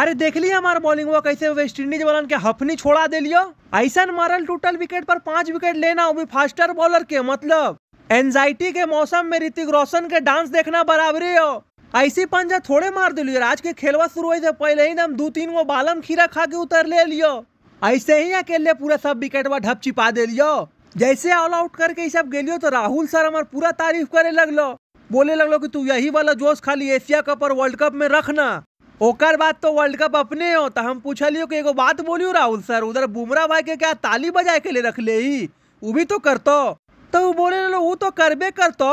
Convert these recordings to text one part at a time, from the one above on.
अरे देख ली हमार बॉलिंग वो कैसे वेस्ट इंडीज बॉलर के हफनी छोड़ा दे लियो ऐसा मारल टोटल विकेट पर पांच विकेट लेना वो भी फास्टर बॉलर के मतलब एंजाइटी के मौसम में ऋतिक रोशन के डांस देखना बराबरी हो ऐसी पंजा थोड़े मार दिलियो आज के खेलवा शुरू हुई से पहले ही दम दो तीन गो बालम खीरा खा के उतर ले लियो ऐसे ही अकेले पूरा सब विकेट व ढप छिपा दे लियो जैसे ऑल आउट करके सब गेलियो तो राहुल सर हमार पूरा तारीफ करे लगलो बोले लगलो कि तू यही वाला जोश खाली एशिया कप और वर्ल्ड कप में रखना ओकर बात तो वर्ल्ड कप अपने हो तो हम लियो कि एगो बात बोलियो राहुल सर उधर बुमरा भाई के क्या ताली बजाए के लिए रख ले ही वो भी तो करतो तो वो बोले लो वो तो करबे करतो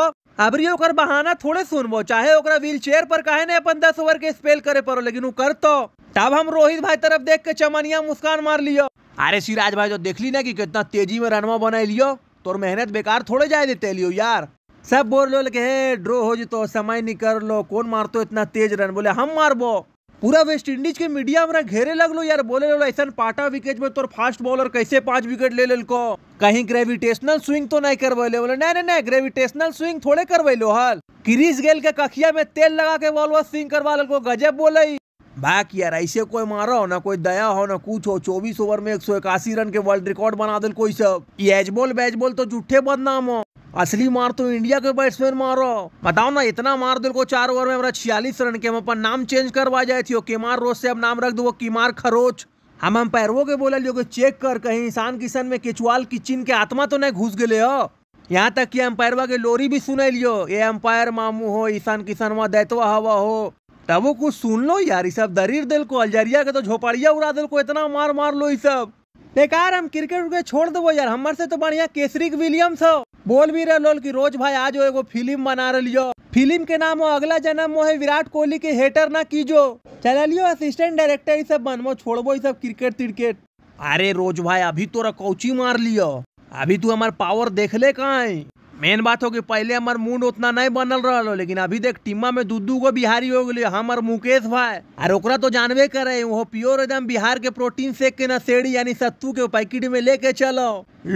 अबरी ओकर बहाना थोड़े सुनबो चाहे ओकरा व्हील चेयर पर कहे ने अपन दस ओवर के स्पेल करे पड़ो लेकिन वो करतो तब हम रोहित भाई तरफ देख के चमनिया मुस्कान मार लियो अरे सिराज भाई जो देख ली ना कि कितना तेजी में रनवा बना लियो तोर मेहनत बेकार थोड़े जाए देते लियो यार सब बोल लो लेके ड्रो हो जी तो समय निकल लो कौन मारतो इतना तेज रन बोले हम मारबो पूरा वेस्ट इंडीज के मीडिया हमारा घेरे लगलो यार बोले लो ऐसा पाटा विकेट में तोर फास्ट बॉलर कैसे पांच विकेट ले लेलको कहीं ग्रेविटेशनल स्विंग तो नहीं करवैले बोले नहीं नहीं ग्रेविटेशनल स्विंग थोड़े लो हल क्रिस गेल के कखिया में तेल लगा के बॉल वो स्विंग करवा लेलको गजब बोले भाग यार ऐसे कोई मारो हो ना कोई दया हो ना कुछ हो चौबीस ओवर में एक सौ इक्यासी रन के वर्ल्ड रिकॉर्ड बना दिल कोई सब ये एजबॉल बैजबॉल तो झूठे बदनाम हो असली मार तो इंडिया के बैट्समैन मारो बताओ ना इतना मार दिल को चार ओवर में छियालीस रन के हम अपन नाम चेंज करवा जाए थी केमार रोज से अब नाम रख दो किमार खरोच हम हम अंपायरों के बोला लियो चेक कर कहीं इंसान किशन में केचुआल किचिन के आत्मा तो नहीं घुस गए हो यहाँ तक कि अम्पायरवा के लोरी भी सुन लियो ये अम्पायर मामू हो ईशान किशन वहाँ दैतवा हवा हो तब वो कुछ सुन लो यार सब दरीर दिल को अलजरिया के तो झोपड़िया उड़ा दिल को इतना मार मार लो ये सब बेकार हम क्रिकेट छोड़ देवो यार हमारे से तो बढ़िया केसरिक विलियम्स हो बोल भी रहे कि रोज भाई आज एगो फिल्म बना रही फिल्म के नाम हो अगला जन्म हो है विराट कोहली के हेटर ना कीजो चलियो असिस्टेंट डायरेक्टर सब बनमो छोड़बो सब क्रिकेट त्रिकेट अरे रोज भाई अभी तोरा कौची मार लियो अभी तू हमार पावर देख ले कहा मेन बात हो कि पहले हमार मूड उतना नहीं बनल रहा लेकिन अभी देख टीमा में दू दू गो बिहारी हो गए हमार मुकेश भाई और ओकरा तो जानवे करे वो प्योर एकदम बिहार के प्रोटीन सेक के नशेड़ी यानी सत्तू के पैकेट में लेके चलो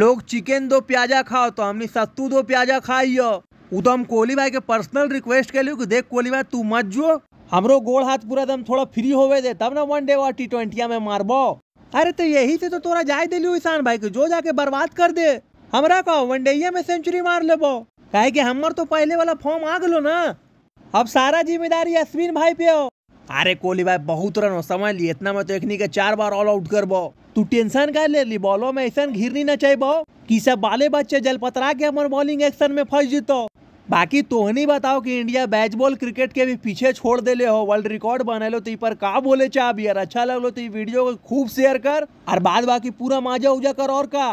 लोग चिकन दो प्याजा खाओ तो हमने सत्तू दो प्याजा खाइयो उ तो हम कोहली भाई के पर्सनल रिक्वेस्ट के लिए देख कोहली भाई तू मत जो हमरो गोड़ हाथ पूरा एकदम थोड़ा फ्री होवे दे तब ना वन डे टी ट्वेंटिया में मारबो अरे तो यही से तो तोरा जाए दिली ईशान भाई के जो जाके बर्बाद कर दे हमरा कहो वनडैया में सेंचुरी मार लेबो कहे कि हमर तो पहले वाला फॉर्म आ गलो ना अब सारा जिम्मेदारी अश्विन भाई पे हो अरे कोहली भाई बहुत रन हो समझ ली इतना में तो एक के चार बार ऑल आउट करबो तू टेंशन का ले ली बॉलो में ऐसा घिरनी ना चाहबो कि सब बाले बच्चे जलपतरा के हमारे बॉलिंग एक्शन में फंस जीतो बाकी तो नहीं बताओ कि इंडिया बैच बॉल क्रिकेट के भी पीछे छोड़ दे ले हो वर्ल्ड रिकॉर्ड बने लो तो पर का बोले चाह यार अच्छा लो तो वीडियो को खूब शेयर कर और बाद बाकी पूरा माजा उजा कर और का